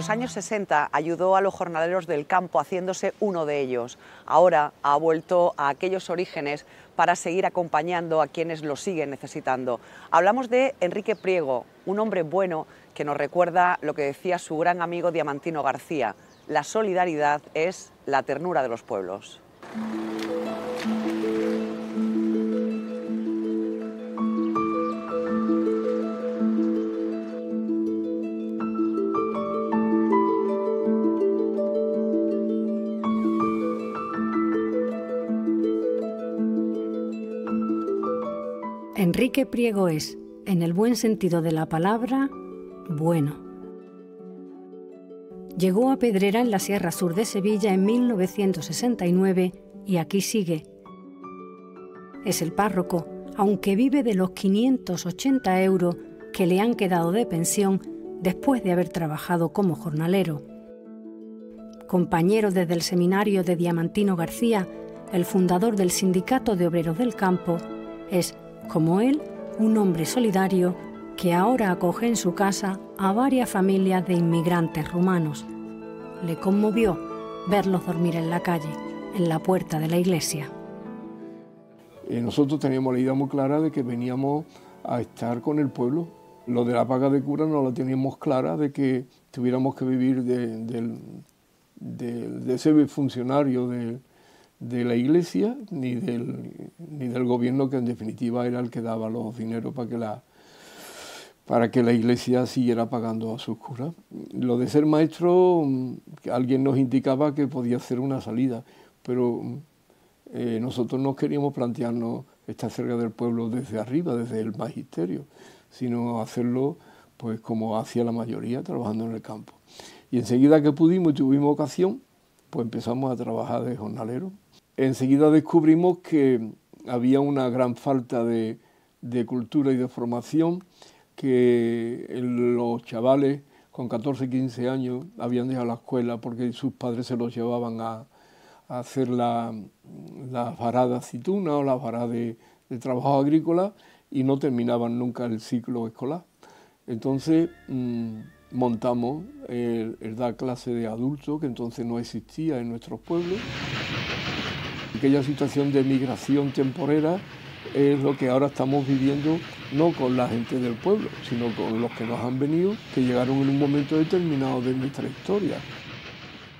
los años 60 ayudó a los jornaleros del campo haciéndose uno de ellos. Ahora ha vuelto a aquellos orígenes para seguir acompañando a quienes lo siguen necesitando. Hablamos de Enrique Priego, un hombre bueno que nos recuerda lo que decía su gran amigo Diamantino García. La solidaridad es la ternura de los pueblos. Enrique Priego es, en el buen sentido de la palabra, bueno. Llegó a Pedrera en la Sierra Sur de Sevilla en 1969 y aquí sigue. Es el párroco, aunque vive de los 580 euros que le han quedado de pensión después de haber trabajado como jornalero. Compañero desde el seminario de Diamantino García, el fundador del Sindicato de Obreros del Campo, es como él, un hombre solidario que ahora acoge en su casa a varias familias de inmigrantes rumanos. Le conmovió verlos dormir en la calle, en la puerta de la iglesia. Eh, nosotros teníamos la idea muy clara de que veníamos a estar con el pueblo. Lo de la paga de cura no la teníamos clara de que tuviéramos que vivir de, ese funcionario, de, de la iglesia ni del, ni del gobierno que en definitiva era el que daba los dineros para que la, para que la iglesia siguiera pagando a sus curas. Lo de ser maestro, mm, alguien nos indicaba que podía hacer una salida, pero mm, eh, nosotros no queríamos plantearnos estar cerca del pueblo desde arriba, desde el magisterio, sino hacerlo pues como hacía la mayoría, trabajando en el campo. Y enseguida que pudimos y tuvimos ocasión, pues empezamos a trabajar de jornalero, enseguida descubrimos que había una gran falta de, cultura y de formación, que los chavales con 14, 15 años habían dejado la escuela porque sus padres se los llevaban a, hacer las la varadas de aceituna o las varadas de, trabajo agrícola y no terminaban nunca el ciclo escolar. Entonces mm, montamos el, el clase de adultos, que entonces no existía en nuestros pueblos aquella situación de migración temporera es lo que ahora estamos viviendo no con la gente del pueblo, sino con los que nos han venido, que llegaron en un momento determinado de nuestra historia.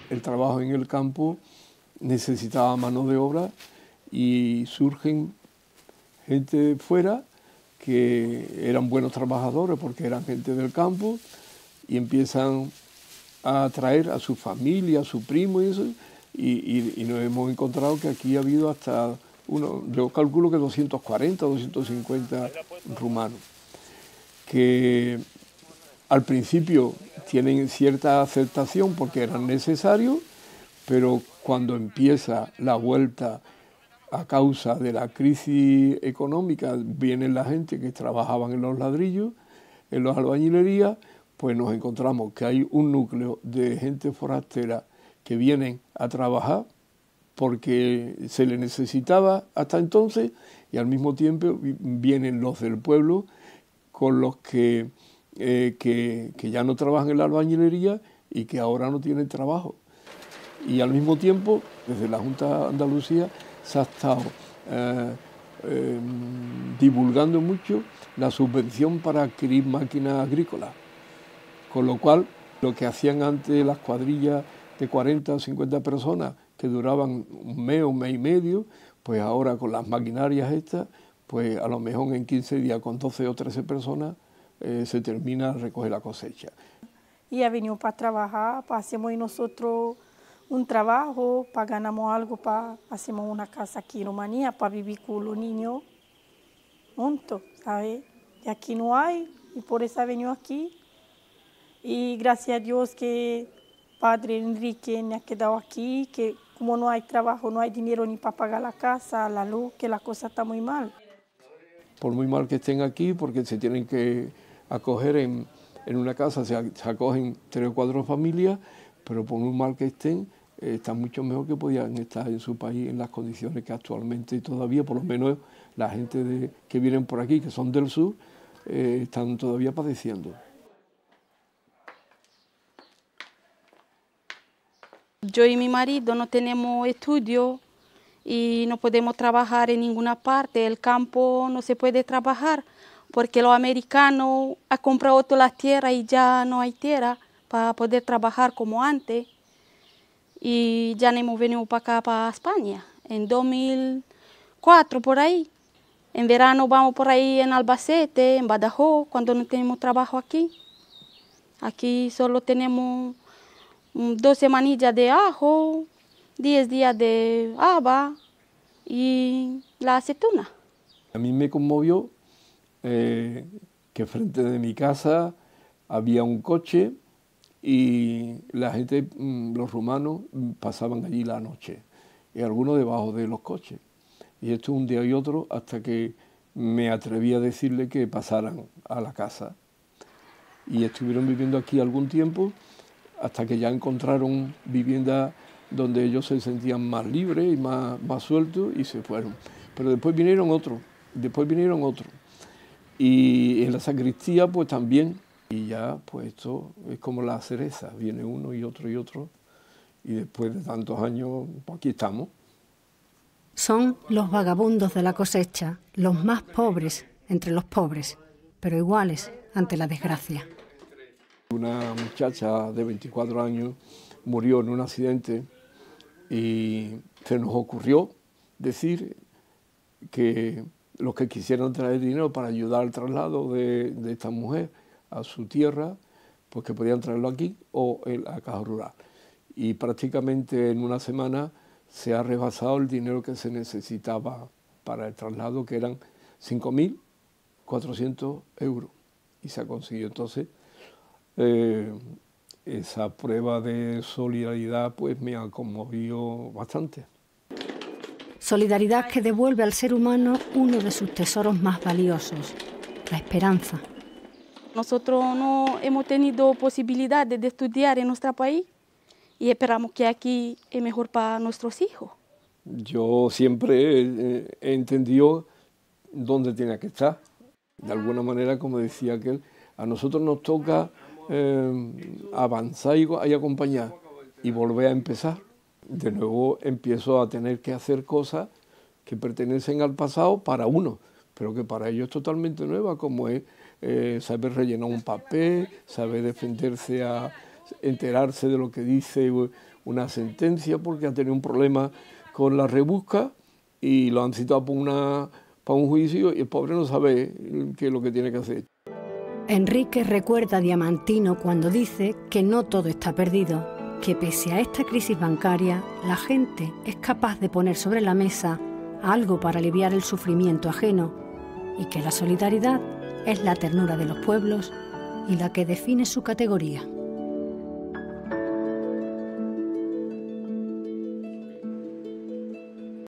El trabajo en el campo necesitaba mano de obra y surgen gente de fuera que eran buenos trabajadores porque eran gente del campo y empiezan a traer a su familia, a su primo y eso, y, nos hemos encontrado que aquí ha habido hasta, uno, yo calculo que 240, 250 rumanos, que al principio tienen cierta aceptación porque eran necesarios, pero cuando empieza la vuelta a causa de la crisis económica, vienen la gente que trabajaban en los ladrillos, en las albañilerías, pues nos encontramos que hay un núcleo de gente forastera que vienen a trabajar porque se le necesitaba hasta entonces y al mismo tiempo vienen los del pueblo con los eh, que, que, ya no trabajan en la albañilería y que ahora no tienen trabajo. Y al mismo tiempo, desde la Junta de Andalucía se ha estado eh, em, divulgando mucho la subvención para adquirir máquinas agrícolas, con lo cual lo que hacían antes las cuadrillas de 40 o 50 personas que duraban un mes, un mes y medio, pues ahora con las maquinarias estas, pues a lo mejor en 15 días con 12 o 13 personas eh, se termina recoger la cosecha. Y ha venido para trabajar, para hacemos nosotros un trabajo, para ganamos algo, para hacemos una casa aquí en Rumanía, para vivir con los niños juntos, ¿sabes? Y aquí no hay, y por eso ha venido aquí. Y gracias a Dios que padre Enrique me ha quedado aquí, que como no hay trabajo, no hay dinero ni para pagar la casa, la luz, que la cosa está muy mal. Por muy mal que estén aquí, porque se tienen que acoger en, una casa, se, acogen tres o cuatro familias, pero por muy mal que estén, eh, están mucho mejor que podían estar en su país en las condiciones que actualmente todavía, por lo menos la gente que vienen por aquí, que son del sur, eh, están todavía padeciendo. yo y mi marido no tenemos estudio y no podemos trabajar en ninguna parte, el campo no se puede trabajar porque los americanos han comprado toda la tierra y ya no hay tierra para poder trabajar como antes. Y ya no hemos venido para acá, para España, en 2004 por ahí. En verano vamos por ahí en Albacete, en Badajoz, cuando no tenemos trabajo aquí. Aquí solo tenemos Mm, dos semanillas de ajo, diez días de haba y la aceituna". A mí me conmovió eh, que frente de mi casa había un coche y la gente, mm, los rumanos, mm, pasaban allí la noche y algunos debajo de los coches. Y esto un día y otro hasta que me atreví a decirle que pasaran a la casa. Y estuvieron viviendo aquí algún tiempo hasta que ya encontraron vivienda donde ellos se sentían más libres y más, más sueltos y se fueron. Pero después vinieron otros, después vinieron otros. Y en la sacristía pues también, y ya pues esto es como la cereza, viene uno y otro y otro, y después de tantos años pues, aquí estamos. Son los vagabundos de la cosecha, los más pobres entre los pobres, pero iguales ante la desgracia. Una muchacha de 24 años murió en un accidente y se nos ocurrió decir que los que quisieran traer dinero para ayudar al traslado de, esta mujer a su tierra, pues que podían traerlo aquí o a la caja rural. Y prácticamente en una semana se ha rebasado el dinero que se necesitaba para el traslado, que eran 5.400 euros. Y se ha conseguido entonces eh, esa prueba de solidaridad pues me ha conmovido bastante. Solidaridad que devuelve al ser humano uno de sus tesoros más valiosos, la esperanza. Nosotros no hemos tenido posibilidad de estudiar en nuestro país y esperamos que aquí es mejor para nuestros hijos. Yo siempre eh, he entendido dónde tiene que estar. De alguna manera, como decía aquel, a nosotros nos toca eh, avanzar y, acompañar y volver a empezar. De nuevo empiezo a tener que hacer cosas que pertenecen al pasado para uno, pero que para ellos es totalmente nueva, como es eh, saber rellenar un papel, saber defenderse, a enterarse de lo que dice una sentencia porque ha tenido un problema con la rebusca y lo han citado para, un juicio y el pobre no sabe qué es lo que tiene que hacer. Enrique recuerda a Diamantino cuando dice que no todo está perdido, que pese a esta crisis bancaria, la gente es capaz de poner sobre la mesa algo para aliviar el sufrimiento ajeno y que la solidaridad es la ternura de los pueblos y la que define su categoría.